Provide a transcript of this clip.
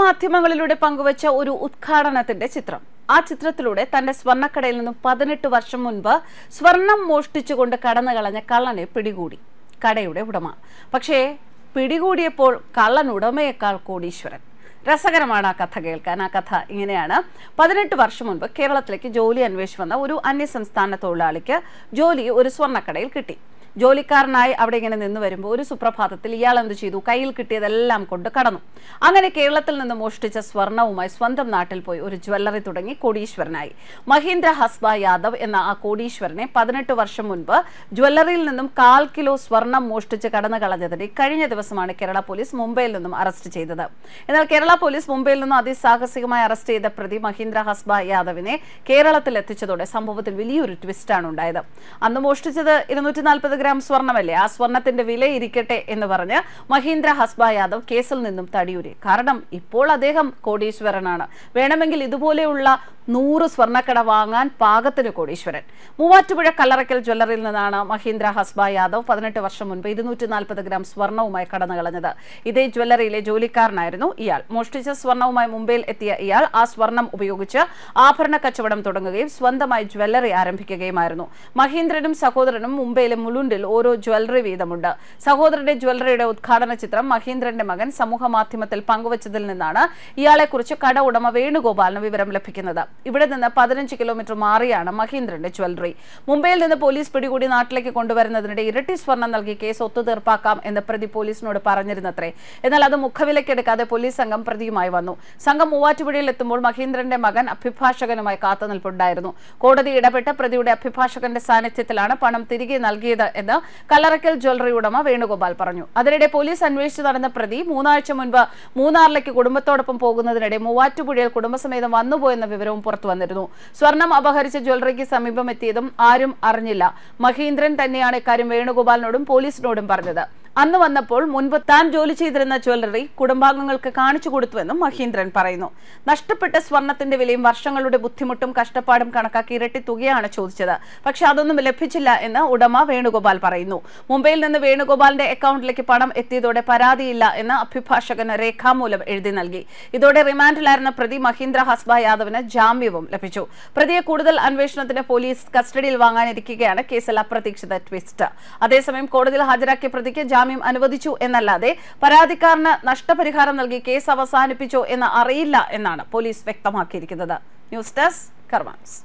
മാധ്യമങ്ങളിലൂടെ പങ്കുവച്ച ഒരു ഉദ്ഘാടനത്തിന്റെ ചിത്രം ആ ചിത്രത്തിലൂടെ തന്റെ സ്വർണ്ണക്കടയിൽ നിന്നും പതിനെട്ട് വർഷം മുൻപ് സ്വർണം മോഷ്ടിച്ചുകൊണ്ട് കടന്നു കളഞ്ഞ കള്ളനെ പിടികൂടി കടയുടെ ഉടമ പക്ഷേ പിടികൂടിയപ്പോൾ കള്ളൻ ഉടമയേക്കാൾ കോടീശ്വരൻ രസകരമാണ് ആ കഥ കേൾക്കാൻ ആ കഥ ഇങ്ങനെയാണ് പതിനെട്ട് വർഷം മുൻപ് കേരളത്തിലേക്ക് ജോലി അന്വേഷിച്ച് വന്ന ഒരു അന്യസംസ്ഥാന തൊഴിലാളിക്ക് ജോലി ഒരു സ്വർണ്ണക്കടയിൽ കിട്ടി ജോലിക്കാരനായി അവിടെ ഇങ്ങനെ നിന്ന് വരുമ്പോൾ ഒരു സുപ്രഭാതത്തിൽ ഇയാൾ എന്ത് ചെയ്തു കയ്യിൽ കിട്ടിയതെല്ലാം കൊണ്ട് കടന്നു അങ്ങനെ കേരളത്തിൽ നിന്ന് മോഷ്ടിച്ച സ്വർണവുമായി സ്വന്തം നാട്ടിൽ പോയി ഒരു ജ്വല്ലറി തുടങ്ങി കോടീശ്വരനായി മഹീന്ദ്ര ഹസ്ബ യാദവ് എന്ന ആ കോടീശ്വരനെ പതിനെട്ട് വർഷം മുൻപ് ജ്വല്ലറിയിൽ നിന്നും കാൽ കിലോ സ്വർണം മോഷ്ടിച്ച് കടന്നു കളഞ്ഞതിനെ കഴിഞ്ഞ ദിവസമാണ് കേരള പോലീസ് മുംബൈയിൽ നിന്നും അറസ്റ്റ് ചെയ്തത് എന്നാൽ കേരള പോലീസ് മുംബൈയിൽ നിന്നും അതിസാഹസികമായി അറസ്റ്റ് ചെയ്ത പ്രതി മഹീന്ദ്ര ഹസ്ബ യാദവിനെ കേരളത്തിൽ എത്തിച്ചതോടെ സംഭവത്തിൽ വലിയൊരു ട്വിസ്റ്റാണ് ഉണ്ടായത് അന്ന് മോഷ്ടിച്ചത് ഇരുന്നൂറ്റി നാൽപ്പത് ഗ്രാം സ്വർണമല്ലേ ആ സ്വർണത്തിന്റെ വില ഇരിക്കട്ടെ എന്ന് പറഞ്ഞ് മഹീന്ദ്ര ഹസ്ബ യാദവ് കേസിൽ നിന്നും തടിയൂരി കാരണം ഇപ്പോൾ അദ്ദേഹം കോടീശ്വരനാണ് വേണമെങ്കിൽ ഇതുപോലെയുള്ള നൂറ് സ്വർണ്ണക്കട വാങ്ങാൻ പാകത്തിന് കോടീശ്വരൻ മൂവാറ്റുപുഴ കല്ലറയ്ക്കൽ ജ്വല്ലറിയിൽ നിന്നാണ് മഹീന്ദ്ര ഹസ്ബ യാദവ് പതിനെട്ട് വർഷം മുൻപ് ഇരുന്നൂറ്റി നാൽപ്പത് ഗ്രാം സ്വർണവുമായി കടന്നു കളഞ്ഞത് ഇതേ ജ്വല്ലറിയിലെ ജോലിക്കാരനായിരുന്നു ഇയാൾ മോഷ്ടിച്ച സ്വർണവുമായി മുംബൈയിൽ എത്തിയ ഇയാൾ ആ സ്വർണം ഉപയോഗിച്ച് ആഭരണ കച്ചവടം തുടങ്ങുകയും സ്വന്തമായി ജ്വല്ലറി ആരംഭിക്കുകയുമായിരുന്നു മഹീന്ദ്രനും സഹോദരനും മുംബൈയിലെ മുലുണ്ടിൽ ഓരോ ജ്വല്ലറി വീതമുണ്ട് സഹോദരന്റെ ജ്വല്ലറിയുടെ ഉദ്ഘാടന ചിത്രം മഹീന്ദ്രന്റെ മകൻ സമൂഹ മാധ്യമത്തിൽ പങ്കുവച്ചതിൽ നിന്നാണ് ഇയാളെക്കുറിച്ച് കട ഉടമ വേണുഗോപാലിന് വിവരം ലഭിക്കുന്നത് ഇവിടെ നിന്ന് പതിനഞ്ച് കിലോമീറ്റർ മാറിയാണ് മഹീന്ദ്രന്റെ ജ്വല്ലറി മുംബൈയിൽ നിന്ന് പോലീസ് പിടികൂടി നാട്ടിലേക്ക് കൊണ്ടുവരുന്നതിനിടെ ഇരട്ടി സ്വർണം നൽകി കേസ് ഒത്തുതീർപ്പാക്കാം എന്ന് പ്രതി പോലീസിനോട് പറഞ്ഞിരുന്നത്രേ എന്നാൽ അത് മുഖവിലക്കെടുക്കാതെ പോലീസ് സംഘം പ്രതിയുമായി വന്നു സംഘം മൂവാറ്റുപുഴയിൽ എത്തുമ്പോൾ മഹീന്ദ്രന്റെ മകൻ അഭിഭാഷകനുമായി കാത്തുനിൽപ്പുണ്ടായിരുന്നു കോടതി ഇടപെട്ട് പ്രതിയുടെ അഭിഭാഷകന്റെ സാന്നിധ്യത്തിലാണ് പണം തിരികെ നൽകിയത് എന്ന് കല്ലറക്കൽ ജ്വല്ലറി ഉടമ വേണുഗോപാൽ പറഞ്ഞു അതിനിടെ പോലീസ് അന്വേഷിച്ചു നടന്ന പ്രതി മൂന്നാഴ്ച മുൻപ് മൂന്നാറിലേക്ക് കുടുംബത്തോടൊപ്പം പോകുന്നതിനിടെ മൂവാറ്റുപുഴയിൽ കുടുംബസമേതം വന്നുപോയെന്ന വിവരവും പുറത്തു വന്നിരുന്നു സ്വർണം അപഹരിച്ച ജ്വല്ലറിക്ക് സമീപം എത്തിയതും ആരും അറിഞ്ഞില്ല മഹീന്ദ്രൻ തന്നെയാണ് ഇക്കാര്യം വേണുഗോപാലിനോടും പോലീസിനോടും പറഞ്ഞത് അന്ന് വന്നപ്പോൾ മുൻപ് താൻ ജോലി ചെയ്തിരുന്ന ജ്വല്ലറി കുടുംബാംഗങ്ങൾക്ക് കാണിച്ചു കൊടുത്തുവെന്നും മഹീന്ദ്രൻ പറയുന്നു നഷ്ടപ്പെട്ട സ്വർണത്തിന്റെ വിലയും വർഷങ്ങളുടെ ബുദ്ധിമുട്ടും കഷ്ടപ്പാടും കണക്കാക്കി ഇരട്ടി തുകയാണ് ചോദിച്ചത് പക്ഷെ അതൊന്നും ലഭിച്ചില്ല എന്ന് ഉടമ വേണുഗോപാൽ പറയുന്നു മുംബൈയിൽ നിന്ന് വേണുഗോപാലിന്റെ അക്കൗണ്ടിലേക്ക് പണം എത്തിയതോടെ പരാതിയില്ല എന്ന് അഭിഭാഷകന് രേഖാമൂലം എഴുതി നൽകി ഇതോടെ റിമാൻഡിലായിരുന്ന പ്രതി മഹീന്ദ്ര ഹസ്ബ യാദവിന് ജാമ്യവും ലഭിച്ചു പ്രതിയെ കൂടുതൽ അന്വേഷണത്തിന് പോലീസ് കസ്റ്റഡിയിൽ വാങ്ങാനിരിക്കുകയാണ് കേസിൽ അപ്രതീക്ഷിത ട്വിസ്റ്റ് അതേസമയം കോടതിയിൽ ഹാജരാക്കിയ പ്രതിക്ക് ജാമ്യം ജാമ്യം അനുവദിച്ചു എന്നല്ലാതെ പരാതിക്കാരന് നഷ്ടപരിഹാരം നൽകി കേസ് അവസാനിപ്പിച്ചോ എന്ന് അറിയില്ല എന്നാണ് പോലീസ് വ്യക്തമാക്കിയിരിക്കുന്നത് ന്യൂസ് ഡെസ്ക് കർമാൻസ്